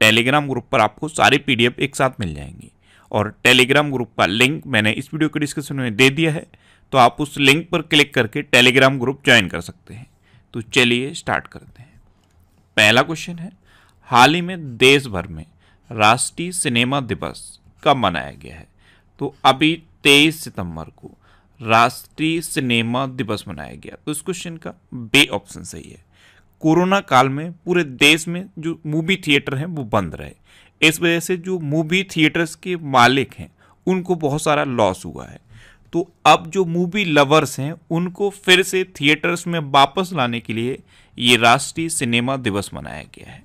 Telegram group पर आपको सारे पी एक साथ मिल जाएंगी और टेलीग्राम ग्रुप का लिंक मैंने इस वीडियो के डिस्क्रिप्शन में दे दिया है तो आप उस लिंक पर क्लिक करके टेलीग्राम ग्रुप ज्वाइन कर सकते हैं तो चलिए स्टार्ट करते हैं पहला क्वेश्चन है हाल ही में देश भर में राष्ट्रीय सिनेमा दिवस कब मनाया गया है तो अभी तेईस सितंबर को राष्ट्रीय सिनेमा दिवस मनाया गया तो इस क्वेश्चन का बे ऑप्शन सही है कोरोना काल में पूरे देश में जो मूवी थिएटर हैं वो बंद रहे इस वजह से जो मूवी थिएटर्स के मालिक हैं उनको बहुत सारा लॉस हुआ है तो अब जो मूवी लवर्स हैं उनको फिर से थिएटर्स में वापस लाने के लिए ये राष्ट्रीय सिनेमा दिवस मनाया गया है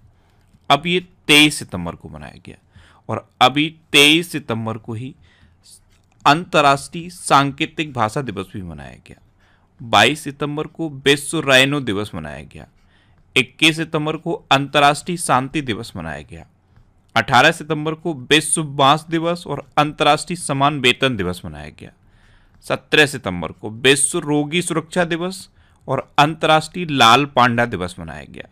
अब ये तेईस सितंबर को मनाया गया और अभी तेईस सितंबर को ही अंतर्राष्ट्रीय सांकेतिक भाषा दिवस भी मनाया गया 22 सितंबर को विश्व रायनो दिवस मनाया गया 21 सितंबर को अंतर्राष्ट्रीय शांति दिवस मनाया गया 18 सितंबर को विश्व बांस दिवस और अंतर्राष्ट्रीय समान वेतन दिवस मनाया गया 17 सितंबर को विश्व रोगी सुरक्षा दिवस और अंतर्राष्ट्रीय लाल पांडा दिवस मनाया गया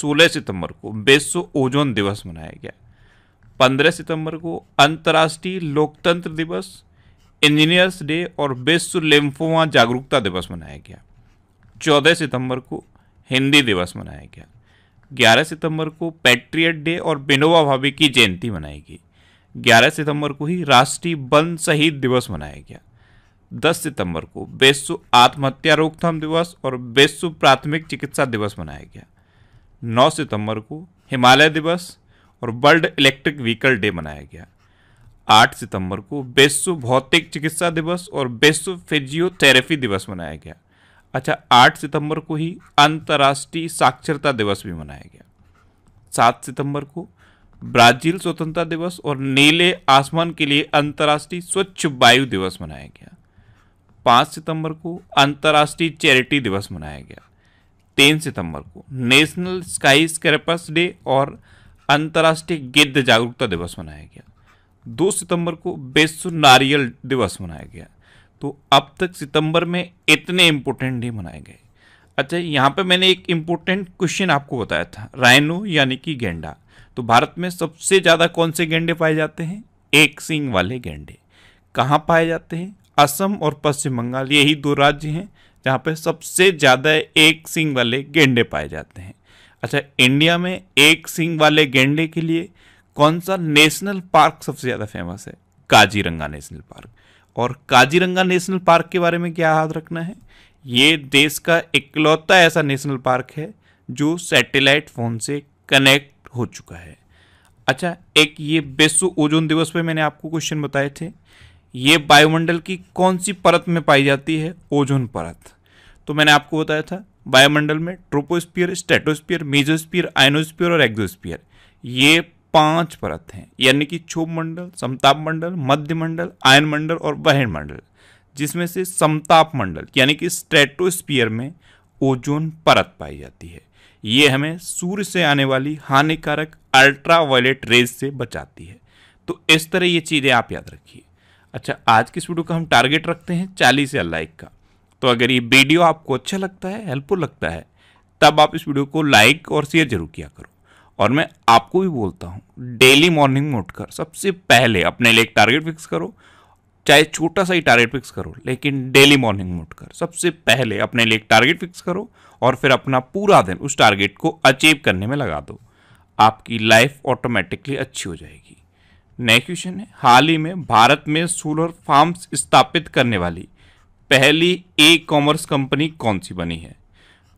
16 सितंबर को विश्व ओजोन दिवस मनाया गया 15 सितंबर को अंतर्राष्ट्रीय लोकतंत्र दिवस इंजीनियर्स डे और विश्व लेम्फोमा जागरूकता दिवस मनाया गया 14 सितंबर को हिंदी दिवस मनाया गया 11 सितंबर को पैट्रियट डे और विनोबा भावे की जयंती मनाई गई 11 सितंबर को ही राष्ट्रीय वन शहीद दिवस मनाया गया 10 सितंबर को विश्व आत्महत्या रोकथाम दिवस और विश्व प्राथमिक चिकित्सा दिवस मनाया गया 9 सितंबर को हिमालय दिवस और वर्ल्ड इलेक्ट्रिक व्हीकल डे मनाया गया 8 सितंबर को विश्व भौतिक चिकित्सा दिवस और विश्व फिजियोथेरेपी दिवस मनाया गया अच्छा 8 सितंबर को ही अंतर्राष्ट्रीय साक्षरता दिवस भी मनाया गया 7 सितंबर को ब्राजील स्वतंत्रता दिवस और नीले आसमान के लिए अंतर्राष्ट्रीय स्वच्छ वायु दिवस मनाया गया 5 सितंबर को अंतर्राष्ट्रीय चैरिटी दिवस मनाया गया 3 सितंबर को नेशनल स्काई स्क्रैपर्स डे और अंतर्राष्ट्रीय गिद्ध जागरूकता दिवस मनाया गया दो सितंबर को विश्व नारियल दिवस मनाया गया तो अब तक सितंबर में इतने इम्पोर्टेंट डे मनाए गए अच्छा यहाँ पे मैंने एक इम्पोर्टेंट क्वेश्चन आपको बताया था रायनो यानी कि गेंडा तो भारत में सबसे ज़्यादा कौन से गेंडे पाए जाते हैं एक सिंग वाले गेंडे कहाँ पाए जाते हैं असम और पश्चिम बंगाल यही दो राज्य हैं जहाँ पे सबसे ज़्यादा एक सिंग वाले गेंडे पाए जाते हैं अच्छा इंडिया में एक सिंग वाले गेंडे के लिए कौन सा नेशनल पार्क सबसे ज़्यादा फेमस है काजीरंगा नेशनल पार्क और काजीरंगा नेशनल पार्क के बारे में क्या याद रखना है ये देश का इकलौता ऐसा नेशनल पार्क है जो सैटेलाइट फ़ोन से कनेक्ट हो चुका है अच्छा एक ये विश्व ओजोन दिवस पे मैंने आपको क्वेश्चन बताए थे ये वायुमंडल की कौन सी परत में पाई जाती है ओजोन परत तो मैंने आपको बताया था वायुमंडल में ट्रोपोस्पियर स्टेटोस्पियर मेजोस्पियर आइनोस्पियर और एग्जोस्पियर ये पांच परत हैं यानी कि क्षोभ मंडल समताप मंडल मध्य मंडल आयन मंडल और बहन मंडल जिसमें से समताप मंडल यानी कि स्ट्रेटोस्पियर में ओजोन परत पाई जाती है ये हमें सूर्य से आने वाली हानिकारक अल्ट्रावायलेट रेज से बचाती है तो इस तरह ये चीज़ें आप याद रखिए अच्छा आज की इस वीडियो का हम टारगेट रखते हैं चालीस या लाइक का तो अगर ये वीडियो आपको अच्छा लगता है हेल्पफुल लगता है तब आप इस वीडियो को लाइक और शेयर जरूर किया करो और मैं आपको भी बोलता हूँ डेली मॉर्निंग में उठकर सबसे पहले अपने लिए एक टारगेट फिक्स करो चाहे छोटा सा ही टारगेट फिक्स करो लेकिन डेली मॉर्निंग में उठकर सबसे पहले अपने लिए एक टारगेट फिक्स करो और फिर अपना पूरा दिन उस टारगेट को अचीव करने में लगा दो आपकी लाइफ ऑटोमेटिकली अच्छी हो जाएगी नेक्स्ट क्वेश्चन है हाल ही में भारत में सोलर फार्म्स स्थापित करने वाली पहली ई कॉमर्स कंपनी कौन सी बनी है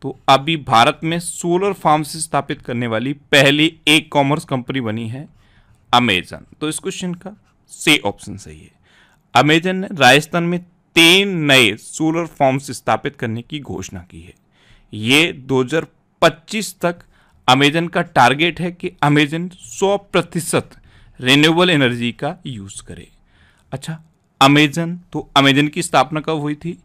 तो अभी भारत में सोलर फार्म्स स्थापित करने वाली पहली एक कॉमर्स कंपनी बनी है अमेजन तो इस क्वेश्चन का से ऑप्शन सही है अमेजन ने राजस्थान में तीन नए सोलर फार्म्स स्थापित करने की घोषणा की है ये 2025 तक अमेजन का टारगेट है कि अमेजन 100 प्रतिशत रिन्यूएबल एनर्जी का यूज़ करे अच्छा अमेजन तो अमेजन की स्थापना कब हुई थी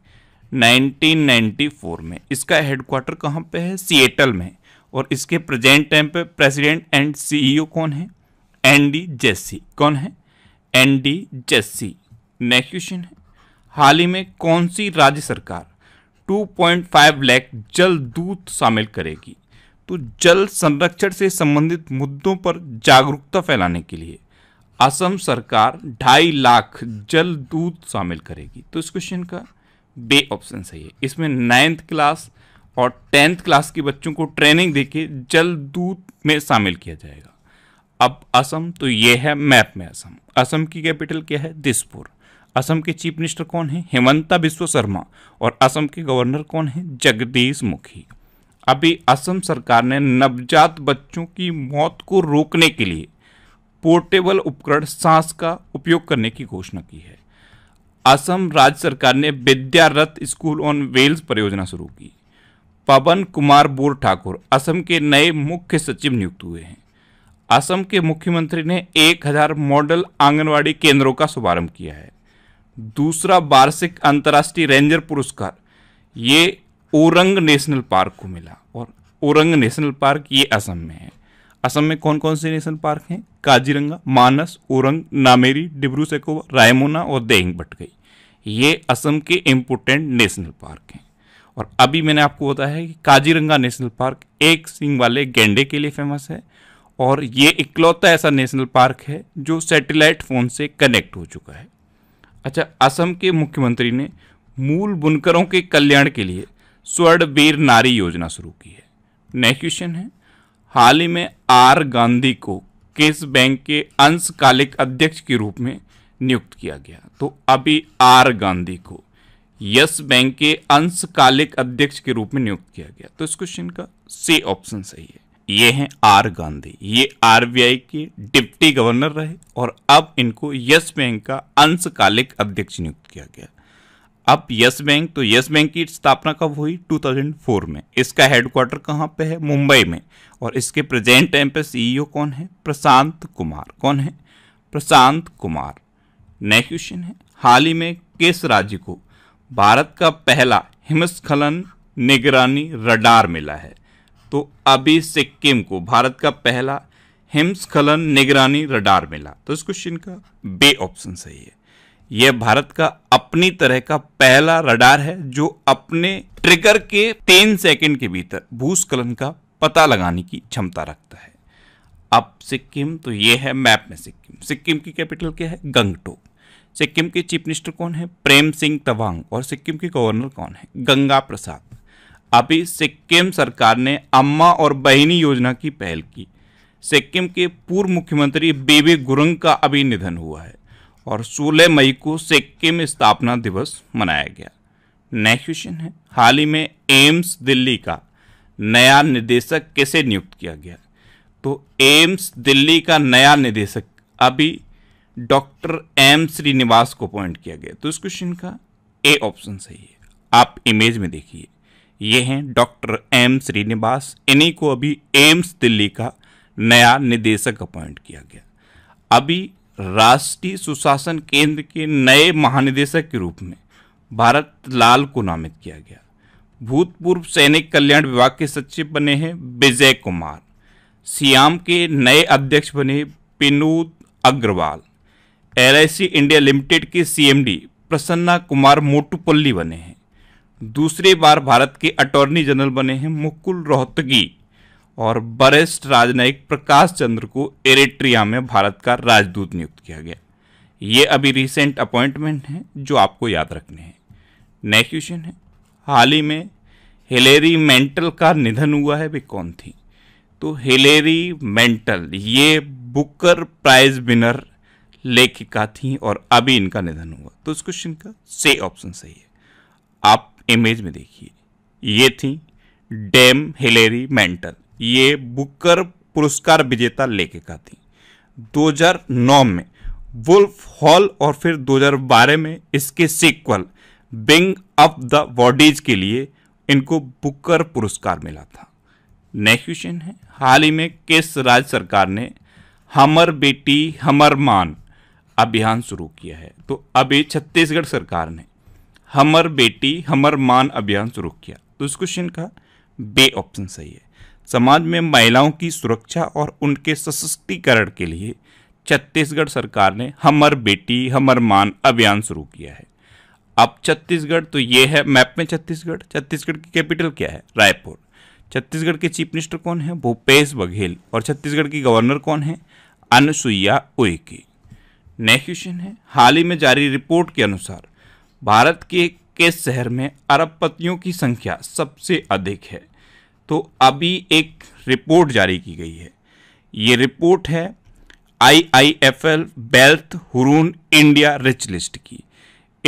1994 में इसका हेडक्वार्टर कहाँ पे है सिएटल में और इसके प्रेजेंट टाइम पे प्रेसिडेंट एंड सीईओ कौन है एन डी जेसी कौन है Andy Jassy next question है हाल ही में कौन सी राज्य सरकार 2.5 लाख जल दूत शामिल करेगी तो जल संरक्षण से संबंधित मुद्दों पर जागरूकता फैलाने के लिए असम सरकार ढाई लाख जल दूत शामिल करेगी तो इस क्वेश्चन का बे ऑप्शन सही है इसमें नाइन्थ क्लास और टेंथ क्लास के बच्चों को ट्रेनिंग देके दूत में शामिल किया जाएगा अब असम तो ये है मैप में असम असम की कैपिटल क्या है दिसपुर असम के चीफ मिनिस्टर कौन है हेमंता बिश्व शर्मा और असम के गवर्नर कौन है जगदीश मुखी अभी असम सरकार ने नवजात बच्चों की मौत को रोकने के लिए पोर्टेबल उपकरण सांस का उपयोग करने की घोषणा की है असम राज्य सरकार ने विद्यारत स्कूल ऑन व्हील्स परियोजना शुरू की पवन कुमार बोर ठाकुर असम के नए मुख्य सचिव नियुक्त हुए हैं असम के मुख्यमंत्री ने एक हज़ार मॉडल आंगनवाड़ी केंद्रों का शुभारंभ किया है दूसरा वार्षिक अंतर्राष्ट्रीय रेंजर पुरस्कार ये ओरंग नेशनल पार्क को मिला और ओरंग नेशनल पार्क ये असम में है असम में कौन कौन से नेशनल पार्क हैं काजीरंगा मानस ओरंग नामेरी डिब्रू सेकोवा रायमोना और देहिंग भट गई ये असम के इम्पोर्टेंट नेशनल पार्क हैं और अभी मैंने आपको बताया है कि काजीरंगा नेशनल पार्क एक सिंग वाले गेंडे के लिए फेमस है और ये इकलौता ऐसा नेशनल पार्क है जो सैटेलाइट फ़ोन से कनेक्ट हो चुका है अच्छा असम के मुख्यमंत्री ने मूल बुनकरों के कल्याण के लिए स्वर्णवीर नारी योजना शुरू की है नेक्स्ट क्वेश्चन है हाल ही में आर गांधी को किस बैंक के अंशकालिक अध्यक्ष के रूप में नियुक्त किया गया तो अभी आर गांधी को यस बैंक के अंशकालिक अध्यक्ष के रूप में नियुक्त किया गया तो इस क्वेश्चन का सी ऑप्शन सही है ये हैं आर गांधी ये आरबीआई के डिप्टी गवर्नर रहे और अब इनको यस बैंक का अंशकालिक अध्यक्ष नियुक्त किया गया अब यस बैंक तो यस बैंक की स्थापना कब हुई 2004 में इसका हेडक्वार्टर कहाँ पे है मुंबई में और इसके प्रेजेंट टाइम पे सीईओ e कौन है प्रशांत कुमार कौन है प्रशांत कुमार नेक्स्ट क्वेश्चन है हाल ही में किस राज्य को भारत का पहला हिमस्खलन निगरानी रडार मिला है तो अभी सिक्किम को भारत का पहला हिमस्खलन निगरानी रडार मिला तो इस क्वेश्चन का बे ऑप्शन सही है यह भारत का अपनी तरह का पहला रडार है जो अपने ट्रिगर के तीन सेकंड के भीतर भूस्खलन का पता लगाने की क्षमता रखता है अब सिक्किम तो यह है मैप में सिक्किम सिक्किम की कैपिटल क्या है गंगटोक सिक्किम के चीफ मिनिस्टर कौन है प्रेम सिंह तवांग और सिक्किम के गवर्नर कौन है गंगा प्रसाद अभी सिक्किम सरकार ने अम्मा और बहिनी योजना की पहल की सिक्किम के पूर्व मुख्यमंत्री बीबी गुरंग का अभी निधन हुआ है और 16 मई को सिक्किम स्थापना दिवस मनाया गया नेक्स्ट क्वेश्चन है हाल ही में एम्स दिल्ली का नया निदेशक कैसे नियुक्त किया गया तो एम्स दिल्ली का नया निदेशक अभी डॉक्टर एम श्रीनिवास को अपॉइंट किया गया तो इस क्वेश्चन का ए ऑप्शन सही है आप इमेज में देखिए ये हैं डॉक्टर एम श्रीनिवास इन्हीं को अभी एम्स दिल्ली का नया निदेशक अपॉइंट किया गया अभी राष्ट्रीय सुशासन केंद्र के नए महानिदेशक के रूप में भारत लाल को नामित किया गया भूतपूर्व सैनिक कल्याण विभाग के सचिव बने हैं विजय कुमार सियाम के नए अध्यक्ष बने Vinod Agarwal LIC India limited के सीएमडी प्रसन्ना कुमार मोटूपल्ली बने हैं दूसरी बार भारत के अटॉर्नी जनरल बने हैं मुकुल रोहतगी और वरिष्ठ राजनयिक प्रकाश चंद्र को एरेट्रिया में भारत का राजदूत नियुक्त किया गया ये अभी रिसेंट अपॉइंटमेंट हैं जो आपको याद रखने हैं नेक्स्ट क्वेश्चन है हाल ही में हिलेरी मेंटल का निधन हुआ है वे कौन थी तो हिलेरी मेंटल ये बुकर प्राइज विनर लेखिका थी और अभी इनका निधन हुआ तो इस क्वेश्चन का से ऑप्शन सही है आप इमेज में देखिए ये थी डेम हिलेरी मेंटल ये बुकर पुरस्कार विजेता लेखिका थी 2009 में वुल्फ हॉल और फिर 2012 में इसके sequel Bring up the bodies के लिए इनको बुकर पुरस्कार मिला था नेक्स्ट क्वेश्चन है हाल ही में किस राज्य सरकार ने हमर बेटी हमर मान अभियान शुरू किया है तो अभी छत्तीसगढ़ सरकार ने हमर बेटी हमर मान अभियान शुरू किया तो इस क्वेश्चन का बे ऑप्शन सही है समाज में महिलाओं की सुरक्षा और उनके सशक्तिकरण के लिए छत्तीसगढ़ सरकार ने हमर बेटी हमर मान अभियान शुरू किया है अब छत्तीसगढ़ तो ये है मैप में छत्तीसगढ़ छत्तीसगढ़ की कैपिटल क्या है रायपुर छत्तीसगढ़ के चीफ मिनिस्टर कौन है भूपेश बघेल और छत्तीसगढ़ की गवर्नर कौन है अनुसुईया उइके नेक्स्ट क्वेश्चन है हाल ही में जारी रिपोर्ट के अनुसार भारत के किस शहर में अरबपतियों की संख्या सबसे अधिक है तो अभी एक रिपोर्ट जारी की गई है ये रिपोर्ट है I I F L wealth Hurun India rich list की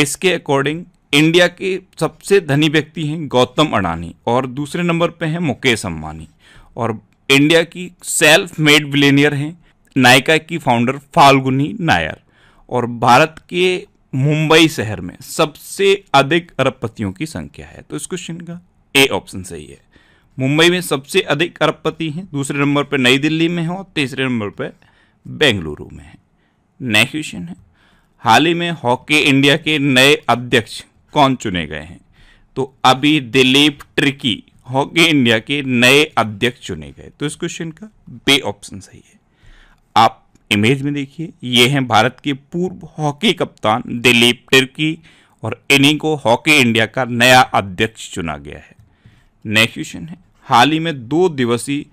इसके अकॉर्डिंग इंडिया के सबसे धनी व्यक्ति हैं गौतम अडानी और दूसरे नंबर पे हैं मुकेश अम्बानी और इंडिया की सेल्फ मेड बिलेनियर हैं नायका की फाउंडर फाल्गुनी नायर और भारत के मुंबई शहर में सबसे अधिक अरबपतियों की संख्या है तो इस क्वेश्चन का ए ऑप्शन सही है मुंबई में सबसे अधिक अरबपति हैं दूसरे नंबर पर नई दिल्ली में है और तीसरे नंबर पर बेंगलुरु में है नए क्वेश्चन है हाल ही में हॉकी इंडिया के नए अध्यक्ष कौन चुने गए हैं तो अभी दिलीप ट्रिकी हॉकी इंडिया के नए अध्यक्ष चुने गए तो इस क्वेश्चन का बे ऑप्शन सही है आप इमेज में देखिए ये हैं भारत के पूर्व हॉकी कप्तान दिलीप टिर्की और इन्हीं को हॉकी इंडिया का नया अध्यक्ष चुना गया है नेक्स्ट क्वेश्चन है हाल ही में दो दिवसीय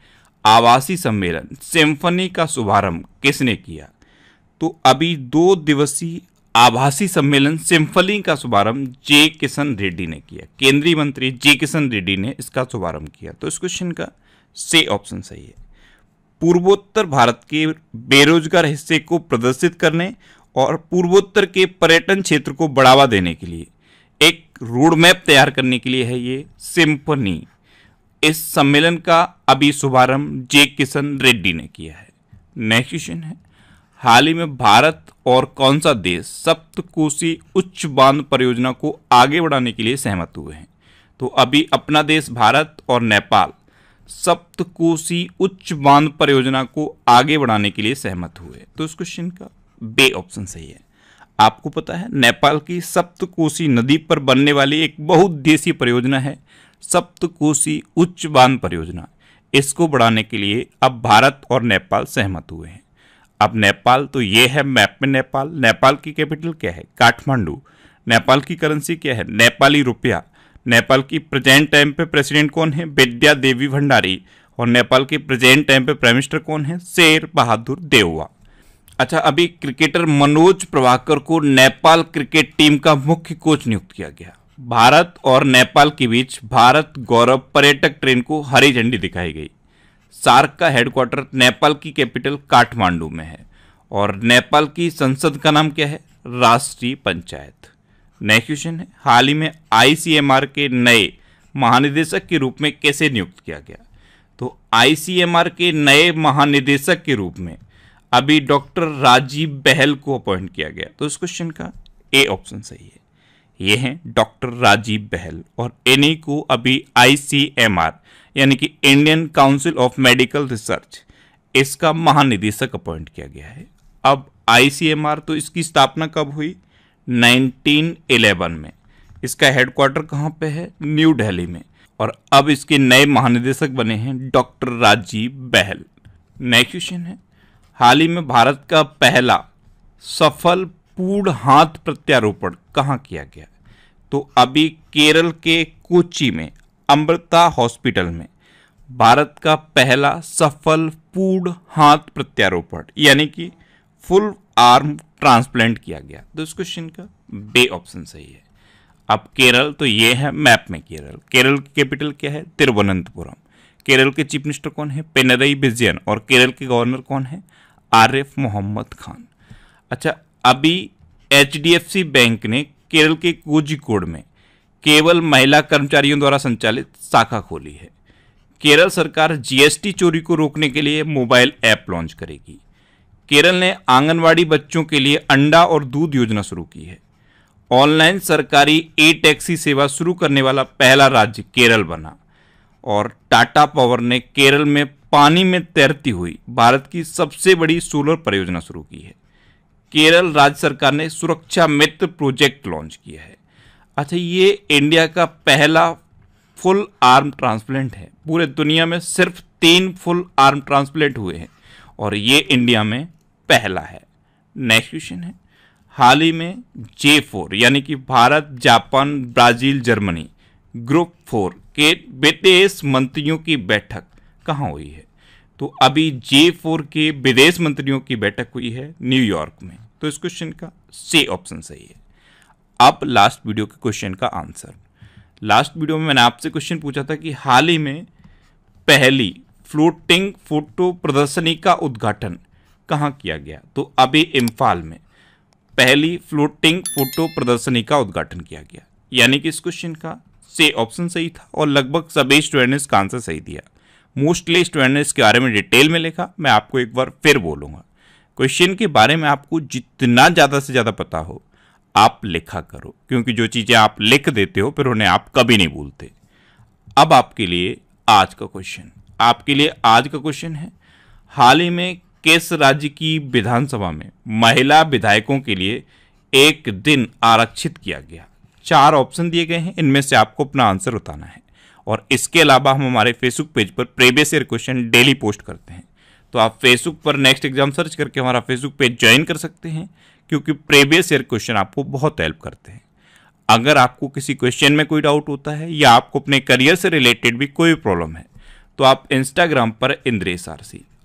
आवासीय सम्मेलन सिम्फनी का शुभारंभ किसने किया तो अभी दो दिवसीय आभासी सम्मेलन सिम्फनी का शुभारंभ जे किशन रेड्डी ने किया केंद्रीय मंत्री जे किशन रेड्डी ने इसका शुभारंभ किया तो इस क्वेश्चन का से ऑप्शन सही है पूर्वोत्तर भारत के बेरोजगार हिस्से को प्रदर्शित करने और पूर्वोत्तर के पर्यटन क्षेत्र को बढ़ावा देने के लिए एक रोड मैप तैयार करने के लिए है ये सिंपनी इस सम्मेलन का अभी शुभारंभ जे किशन रेड्डी ने किया है नेक्स्ट क्वेश्चन है हाल ही में भारत और कौन सा देश सप्तकोशी उच्च बांध परियोजना को आगे बढ़ाने के लिए सहमत हुए हैं तो अभी अपना देश भारत और नेपाल सप्तकोशी उच्च बांध परियोजना को आगे बढ़ाने के लिए सहमत हुए तो इस क्वेश्चन का बे ऑप्शन सही है आपको पता है नेपाल की सप्तकोशी नदी पर बनने वाली एक देशी परियोजना है सप्तकोशी उच्च बांध परियोजना इसको बढ़ाने के लिए अब भारत और नेपाल सहमत हुए हैं अब नेपाल तो ये है मैप में नेपाल नेपाल की कैपिटल क्या है काठमांडू नेपाल की करेंसी क्या है नेपाली रुपया नेपाल की प्रेजेंट टाइम पे प्रेसिडेंट कौन है विद्या देवी भंडारी और नेपाल के प्रेजेंट टाइम पे प्राइम मिनिस्टर कौन है शेर बहादुर देववा अच्छा अभी क्रिकेटर मनोज प्रभाकर को नेपाल क्रिकेट टीम का मुख्य कोच नियुक्त किया गया भारत और नेपाल के बीच भारत गौरव पर्यटक ट्रेन को हरी झंडी दिखाई गई सार्क का हेडक्वार्टर नेपाल की कैपिटल काठमांडू में है और नेपाल की संसद का नाम क्या है राष्ट्रीय पंचायत नेक्स्ट क्वेश्चन है हाल ही में आईसीएमआर के नए महानिदेशक के रूप में कैसे नियुक्त किया गया तो आईसीएमआर के नए महानिदेशक के रूप में अभी डॉक्टर राजीव बहल को अपॉइंट किया गया तो इस क्वेश्चन का ए ऑप्शन सही है ये हैं डॉक्टर राजीव बहल और इन्हीं को अभी आईसीएमआर यानी कि Indian council of medical research इसका महानिदेशक अपॉइंट किया गया है अब आईसीएमआर तो इसकी स्थापना कब हुई 1911 में इसका हेडक्वार्टर कहाँ पे है न्यू दिल्ली में और अब इसके नए महानिदेशक बने हैं doctor Rajiv Bahl next question है हाल ही में भारत का पहला सफल पूर्ण हाथ प्रत्यारोपण कहाँ किया गया तो अभी केरल के कोची में अमृता हॉस्पिटल में भारत का पहला सफल पूर्ण हाथ प्रत्यारोपण यानी कि फुल आर्म ट्रांसप्लांट किया गया तो इस क्वेश्चन का बे ऑप्शन सही है अब केरल तो ये है मैप में केरल केरल की कैपिटल क्या है तिरुवनंतपुरम केरल के चीफ मिनिस्टर कौन है पेनरई विजयन और केरल के गवर्नर कौन है आर एफ मोहम्मद खान अच्छा अभी एच बैंक ने केरल के कोजिकोड में केवल महिला कर्मचारियों द्वारा संचालित शाखा खोली है केरल सरकार जीएसटी चोरी को रोकने के लिए मोबाइल ऐप लॉन्च करेगी केरल ने आंगनवाड़ी बच्चों के लिए अंडा और दूध योजना शुरू की है ऑनलाइन सरकारी ए टैक्सी सेवा शुरू करने वाला पहला राज्य केरल बना और टाटा पावर ने केरल में पानी में तैरती हुई भारत की सबसे बड़ी सोलर परियोजना शुरू की है केरल राज्य सरकार ने सुरक्षा मित्र प्रोजेक्ट लॉन्च किया है अच्छा ये इंडिया का पहला फुल आर्म ट्रांसप्लांट है पूरे दुनिया में सिर्फ तीन फुल आर्म ट्रांसप्लांट हुए हैं और ये इंडिया में पहला है नेक्स्ट क्वेश्चन है हाल ही में जे फोर यानी कि Bharat Japan Brazil Germany group four के विदेश मंत्रियों की बैठक कहाँ हुई है तो अभी जे फोर के विदेश मंत्रियों की बैठक हुई है न्यूयॉर्क में तो इस क्वेश्चन का से ऑप्शन सही है अब लास्ट वीडियो के क्वेश्चन का आंसर लास्ट वीडियो में मैंने आपसे क्वेश्चन पूछा था कि हाल ही में पहली फ्लोटिंग फोटो प्रदर्शनी का उद्घाटन कहाँ किया गया तो अभी इम्फाल में पहली फ्लोटिंग फोटो प्रदर्शनी का उद्घाटन किया गया यानी कि इस क्वेश्चन का से ऑप्शन सही था और लगभग सभी स्टूडेंट का आंसर सही दिया मोस्टली ने के बारे में डिटेल में लिखा मैं आपको एक बार फिर बोलूँगा क्वेश्चन के बारे में आपको जितना ज़्यादा से ज़्यादा पता हो आप लिखा करो क्योंकि जो चीज़ें आप लिख देते हो फिर उन्हें आप कभी नहीं भूलते अब आपके लिए आज का क्वेश्चन आपके लिए आज का क्वेश्चन है हाल ही में केस राज्य की विधानसभा में महिला विधायकों के लिए एक दिन आरक्षित किया गया चार ऑप्शन दिए गए हैं इनमें से आपको अपना आंसर बताना है और इसके अलावा हम हमारे फेसबुक पेज पर previous year question daily post करते हैं तो आप फेसबुक पर नेक्स्ट एग्जाम सर्च करके हमारा फेसबुक पेज ज्वाइन कर सकते हैं क्योंकि प्रीवियस ईयर क्वेश्चन आपको बहुत हेल्प करते हैं अगर आपको किसी क्वेश्चन में कोई डाउट होता है या आपको अपने करियर से रिलेटेड भी कोई प्रॉब्लम है तो आप इंस्टाग्राम पर इंद्रेश आरसी